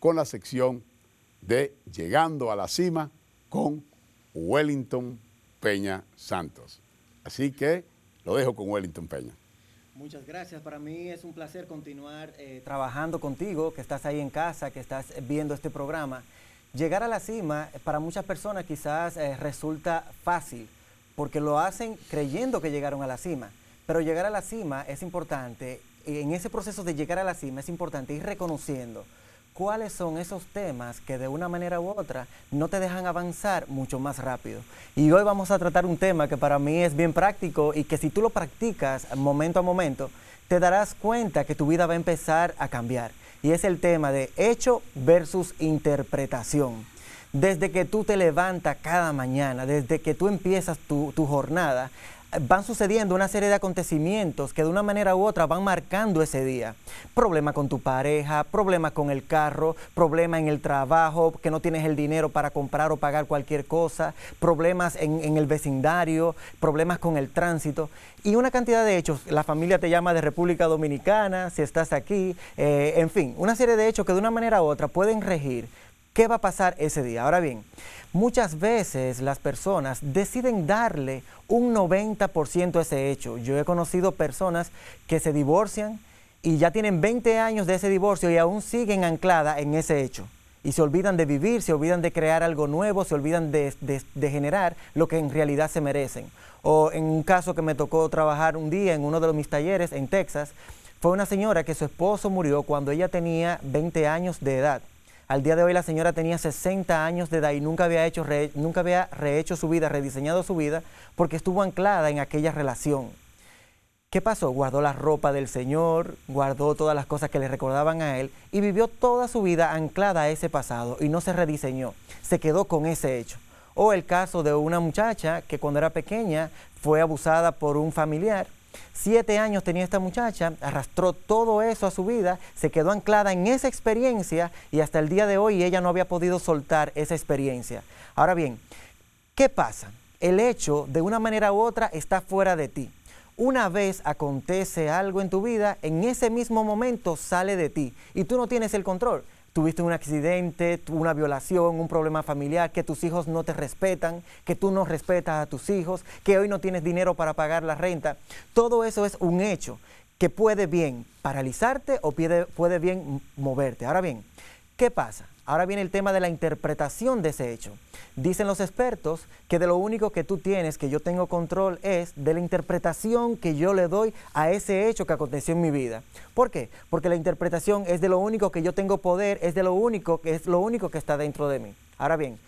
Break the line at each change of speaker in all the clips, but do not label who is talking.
con la sección de Llegando a la Cima con Wellington Peña Santos. Así que lo dejo con Wellington Peña. Muchas gracias. Para mí es un placer continuar eh, trabajando contigo, que estás ahí en casa, que estás viendo este programa. Llegar a la cima eh, para muchas personas quizás eh, resulta fácil, porque lo hacen creyendo que llegaron a la cima. Pero llegar a la cima es importante, en ese proceso de llegar a la cima es importante ir reconociendo cuáles son esos temas que de una manera u otra no te dejan avanzar mucho más rápido. Y hoy vamos a tratar un tema que para mí es bien práctico y que si tú lo practicas momento a momento, te darás cuenta que tu vida va a empezar a cambiar. Y es el tema de hecho versus interpretación desde que tú te levantas cada mañana, desde que tú empiezas tu, tu, jornada, van sucediendo una serie de acontecimientos que de una manera u otra van marcando ese día. Problema con tu pareja, problema con el carro, problema en el trabajo, que no tienes el dinero para comprar o pagar cualquier cosa, problemas en, el vecindario, problemas con el tránsito y una cantidad de hechos. La familia te llama de República Dominicana, si estás aquí, eh, en fin, una serie de hechos que de una manera u otra pueden regir qué va a pasar ese día. Ahora bien, muchas veces las personas deciden darle un 90% a ese hecho. Yo he conocido personas que se divorcian y ya tienen 20 años de ese divorcio y aún siguen ancladas en ese hecho. Y se olvidan de vivir, se olvidan de crear algo nuevo, se olvidan de, generar lo que en realidad se merecen. O en un caso que me tocó trabajar un día en uno de mis talleres en Texas, fue una señora que su esposo murió cuando ella tenía 20 años de edad al día de hoy la señora tenía 60 años de edad y nunca había, hecho, nunca había rehecho su vida, rediseñado su vida, porque estuvo anclada en aquella relación. ¿Qué pasó? Guardó la ropa del Señor, guardó todas las cosas que le recordaban a él y vivió toda su vida anclada a ese pasado y no se rediseñó, se quedó con ese hecho. O el caso de una muchacha que cuando era pequeña fue abusada por un familiar Siete años tenía esta muchacha, arrastró todo eso a su vida, se quedó anclada en esa experiencia y hasta el día de hoy ella no había podido soltar esa experiencia. Ahora bien, ¿qué pasa? El hecho de una manera u otra está fuera de ti. Una vez acontece algo en tu vida, en ese mismo momento sale de ti y tú no tienes el control tuviste un accidente, una violación, un problema familiar, que tus hijos no te respetan, que tú no respetas a tus hijos, que hoy no tienes dinero para pagar la renta. Todo eso es un hecho que puede bien paralizarte o puede, puede bien moverte. Ahora bien, ¿qué pasa? Ahora viene el tema de la interpretación de ese hecho. Dicen los expertos que de lo único que tú tienes, que yo tengo control, es de la interpretación que yo le doy a ese hecho que aconteció en mi vida. ¿Por qué? Porque la interpretación es de lo único que yo tengo poder, es de lo único que es lo único que está dentro de mí. Ahora bien,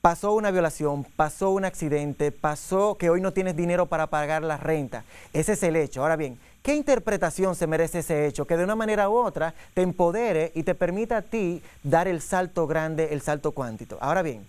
pasó una violación, pasó un accidente, pasó que hoy no tienes dinero para pagar la renta. Ese es el hecho. Ahora bien, ¿Qué interpretación se merece ese hecho que de una manera u otra te empodere y te permita a ti dar el salto grande, el salto cuántico? Ahora bien,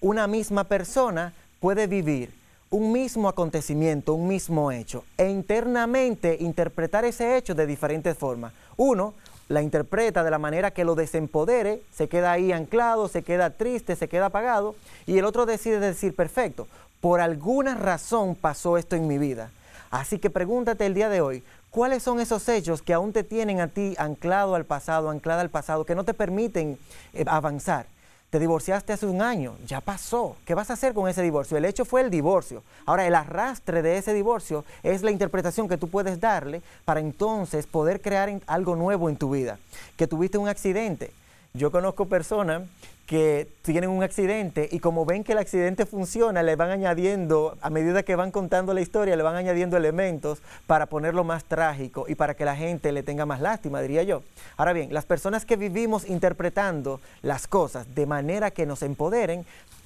una misma persona puede vivir un mismo acontecimiento, un mismo hecho, e internamente interpretar ese hecho de diferentes formas. Uno, la interpreta de la manera que lo desempodere, se queda ahí anclado, se queda triste, se queda apagado, y el otro decide decir, perfecto, por alguna razón pasó esto en mi vida Así que pregúntate el día de hoy, ¿cuáles son esos hechos que aún te tienen a ti anclado al pasado, anclada al pasado, que no te permiten eh, avanzar? Te divorciaste hace un año, ya pasó. ¿Qué vas a hacer con ese divorcio? El hecho fue el divorcio. Ahora, el arrastre de ese divorcio es la interpretación que tú puedes darle para entonces poder crear algo nuevo en tu vida. Que tuviste un accidente, yo conozco personas que tienen un accidente y como ven que el accidente funciona, le van añadiendo, a medida que van contando la historia, le van añadiendo elementos para ponerlo más trágico y para que la gente le tenga más lástima, diría yo. Ahora bien, las personas que vivimos interpretando las cosas de manera que nos empoderen,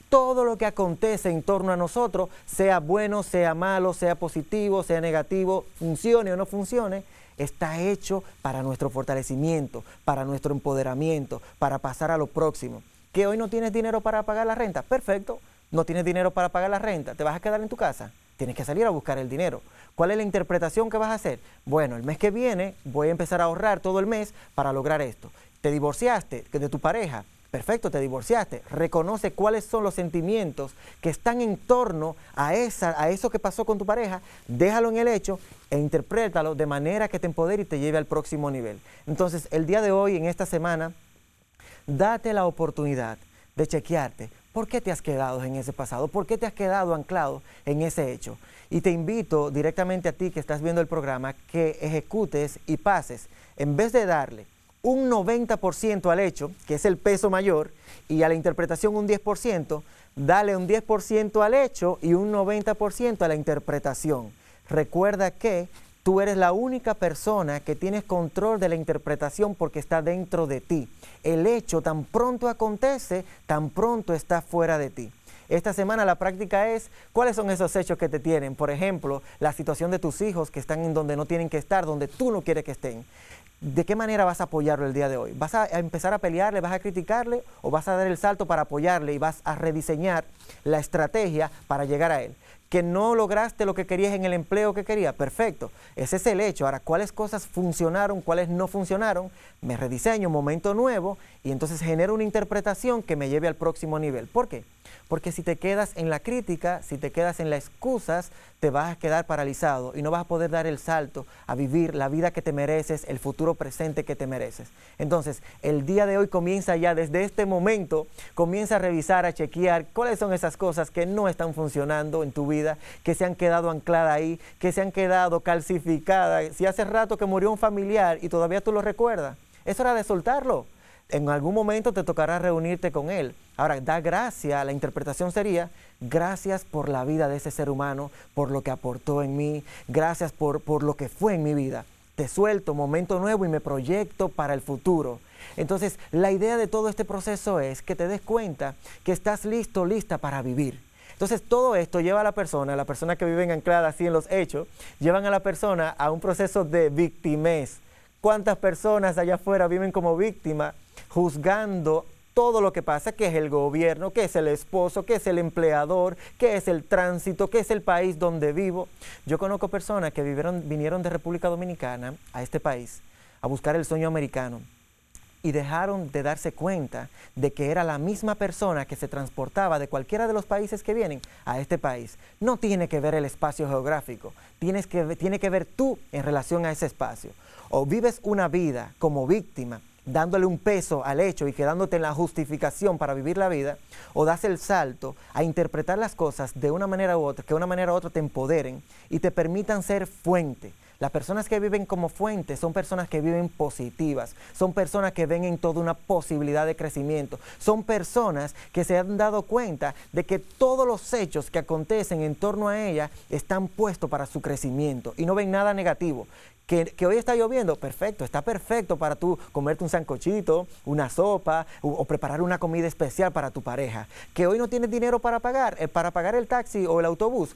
todo lo que acontece en torno a nosotros, sea bueno, sea malo, sea positivo, sea negativo, funcione o no funcione, está hecho para nuestro fortalecimiento, para nuestro empoderamiento, para pasar a lo próximo. Que hoy no tienes dinero para pagar la renta, perfecto, no tienes dinero para pagar la renta, te vas a quedar en tu casa, tienes que salir a buscar el dinero. ¿Cuál es la interpretación que vas a hacer? Bueno, el mes que viene voy a empezar a ahorrar todo el mes para lograr esto. Te divorciaste de tu pareja, Perfecto, te divorciaste. Reconoce cuáles son los sentimientos que están en torno a, esa, a eso que pasó con tu pareja. Déjalo en el hecho e interprétalo de manera que te empodere y te lleve al próximo nivel. Entonces, el día de hoy, en esta semana, date la oportunidad de chequearte. ¿Por qué te has quedado en ese pasado? ¿Por qué te has quedado anclado en ese hecho? Y te invito directamente a ti que estás viendo el programa que ejecutes y pases. En vez de darle un 90% al hecho, que es el peso mayor, y a la interpretación un 10%, dale un 10% al hecho y un 90% a la interpretación. Recuerda que tú eres la única persona que tienes control de la interpretación porque está dentro de ti. El hecho tan pronto acontece, tan pronto está fuera de ti. Esta semana la práctica es cuáles son esos hechos que te tienen. Por ejemplo, la situación de tus hijos que están en donde no tienen que estar, donde tú no quieres que estén. ¿de qué manera vas a apoyarlo el día de hoy? ¿Vas a empezar a pelearle, vas a criticarle o vas a dar el salto para apoyarle y vas a rediseñar la estrategia para llegar a él? Que no lograste lo que querías en el empleo que querías, perfecto, ese es el hecho. Ahora, ¿cuáles cosas funcionaron, cuáles no funcionaron? Me rediseño, momento nuevo y entonces genero una interpretación que me lleve al próximo nivel. ¿Por qué? Porque si te quedas en la crítica, si te quedas en las excusas, te vas a quedar paralizado y no vas a poder dar el salto a vivir la vida que te mereces, el futuro presente que te mereces. Entonces, el día de hoy comienza ya desde este momento, comienza a revisar, a chequear cuáles son esas cosas que no están funcionando en tu vida, que se han quedado ancladas ahí, que se han quedado calcificadas. Si hace rato que murió un familiar y todavía tú lo recuerdas, es hora de soltarlo en algún momento te tocará reunirte con Él. Ahora, da gracia, la interpretación sería, gracias por la vida de ese ser humano, por lo que aportó en mí, gracias por, por lo que fue en mi vida te suelto, momento nuevo y me proyecto para el futuro. Entonces, la idea de todo este proceso es que te des cuenta que estás listo, lista para vivir. Entonces, todo esto lleva a la persona, a la persona que viven anclada así en los hechos, llevan a la persona a un proceso de victimez. ¿Cuántas personas allá afuera viven como víctima, juzgando todo lo que pasa, que es el gobierno, que es el esposo, que es el empleador, que es el tránsito, que es el país donde vivo. Yo conozco personas que vivieron, vinieron de República Dominicana a este país a buscar el sueño americano y dejaron de darse cuenta de que era la misma persona que se transportaba de cualquiera de los países que vienen a este país. No tiene que ver el espacio geográfico, tienes que, tiene que ver tú en relación a ese espacio. O vives una vida como víctima dándole un peso al hecho y quedándote en la justificación para vivir la vida, o das el salto a interpretar las cosas de una manera u otra, que de una manera u otra te empoderen y te permitan ser fuente. Las personas que viven como fuente son personas que viven positivas, son personas que ven en todo una posibilidad de crecimiento, son personas que se han dado cuenta de que todos los hechos que acontecen en torno a ella están puestos para su crecimiento y no ven nada negativo. Que, hoy está lloviendo, perfecto, está perfecto para tú comerte un sancochito, una sopa o, preparar una comida especial para tu pareja. Que hoy no tienes dinero para pagar, eh, para pagar el taxi o el autobús,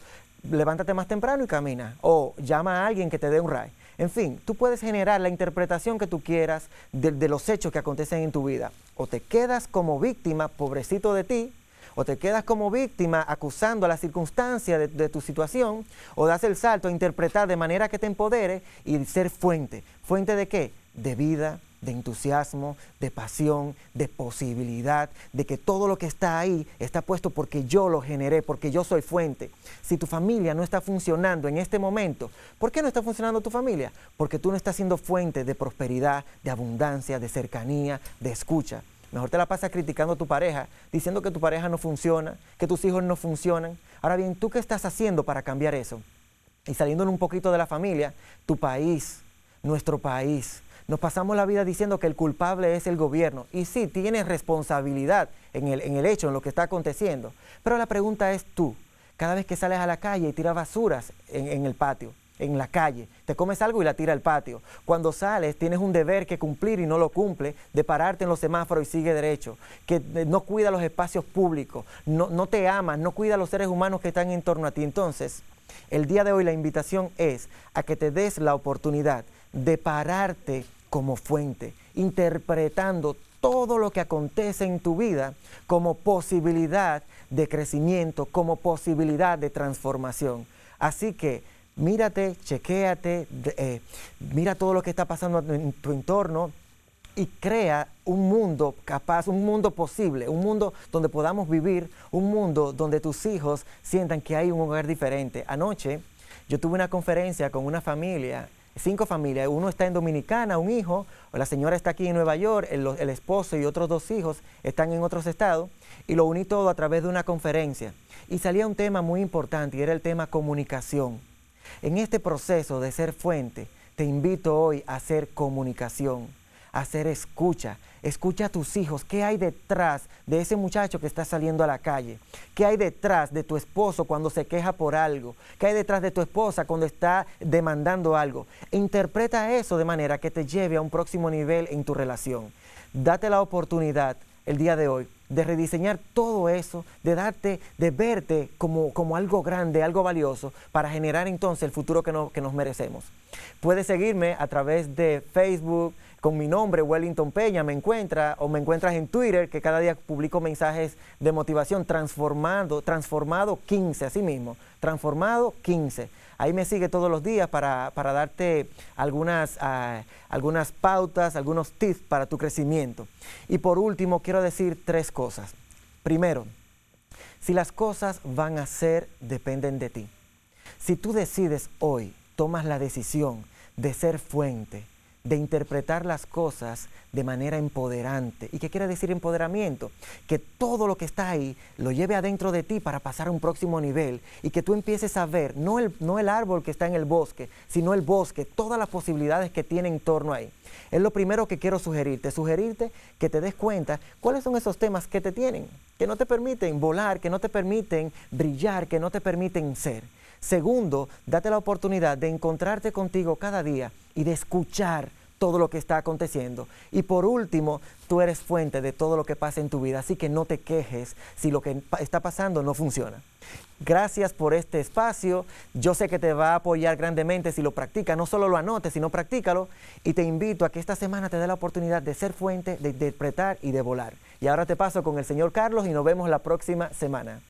levántate más temprano y camina o llama a alguien que te dé un ride. En fin, tú puedes generar la interpretación que tú quieras de los hechos que acontecen en tu vida. O te quedas como víctima, pobrecito de ti, o te quedas como víctima acusando a la circunstancia de, tu situación, o das el salto a interpretar de manera que te empodere y ser fuente. ¿Fuente de qué? De vida, de entusiasmo, de pasión, de posibilidad, de que todo lo que está ahí está puesto porque yo lo generé, porque yo soy fuente. Si tu familia no está funcionando en este momento, ¿por qué no está funcionando tu familia? Porque tú no estás siendo fuente de prosperidad, de abundancia, de cercanía, de escucha. Mejor te la pasas criticando a tu pareja, diciendo que tu pareja no funciona, que tus hijos no funcionan. Ahora bien, ¿tú qué estás haciendo para cambiar eso? Y saliendo un poquito de la familia, tu país, nuestro país. Nos pasamos la vida diciendo que el culpable es el gobierno. Y sí, tienes responsabilidad en el, hecho, en lo que está aconteciendo. Pero la pregunta es tú, cada vez que sales a la calle y tiras basuras en el patio, en la calle, te comes algo y la tira al patio. Cuando sales tienes un deber que cumplir y no lo cumple, de pararte en los semáforos y sigue derecho, que eh, no cuida los espacios públicos, no, no te amas, no cuida los seres humanos que están en torno a ti. Entonces, el día de hoy la invitación es a que te des la oportunidad de pararte como fuente, interpretando todo lo que acontece en tu vida como posibilidad de crecimiento, como posibilidad de transformación. Así que mírate, chequeate, eh, mira todo lo que está pasando en tu entorno y crea un mundo capaz, un mundo posible, un mundo donde podamos vivir, un mundo donde tus hijos sientan que hay un hogar diferente. Anoche yo tuve una conferencia con una familia, cinco familias, uno está en Dominicana, un hijo, la señora está aquí en Nueva York, el, el esposo y otros dos hijos están en otros estados, y lo uní todo a través de una conferencia. Y salía un tema muy importante y era el tema comunicación en este proceso de ser fuente, te invito hoy a hacer comunicación, a hacer escucha. Escucha a tus hijos, qué hay detrás de ese muchacho que está saliendo a la calle, qué hay detrás de tu esposo cuando se queja por algo, qué hay detrás de tu esposa cuando está demandando algo. Interpreta eso de manera que te lleve a un próximo nivel en tu relación. Date la oportunidad el día de hoy de rediseñar todo eso, de darte, de verte como, como algo grande, algo valioso, para generar entonces el futuro que, nos merecemos. Puedes seguirme a través de Facebook con mi nombre, Wellington Peña, me encuentra o me encuentras en Twitter, que cada día publico mensajes de motivación, transformando, transformado 15, así mismo, transformado 15 ahí me sigue todos los días para, darte algunas, ah, algunas pautas, algunos tips para tu crecimiento. Y por último, quiero decir tres cosas. Primero, si las cosas van a ser, dependen de ti. Si tú decides hoy, tomas la decisión de ser fuente, de interpretar las cosas de manera empoderante. ¿Y qué quiere decir empoderamiento? Que todo lo que está ahí lo lleve adentro de ti para pasar a un próximo nivel y que tú empieces a ver no el, árbol que está en el bosque, sino el bosque, todas las posibilidades que tiene en torno ahí. Es lo primero que quiero sugerirte, sugerirte que te des cuenta cuáles son esos temas que te tienen, que no te permiten volar, que no te permiten brillar, que no te permiten ser. Segundo, date la oportunidad de encontrarte contigo cada día y de escuchar todo lo que está aconteciendo. Y por último, tú eres fuente de todo lo que pasa en tu vida, así que no te quejes si lo que está pasando no funciona. Gracias por este espacio. Yo sé que te va a apoyar grandemente si lo practicas. No solo lo anotes, sino practícalo. Y te invito a que esta semana te dé la oportunidad de ser fuente, de interpretar y de volar. Y ahora te paso con el señor Carlos y nos vemos la próxima semana.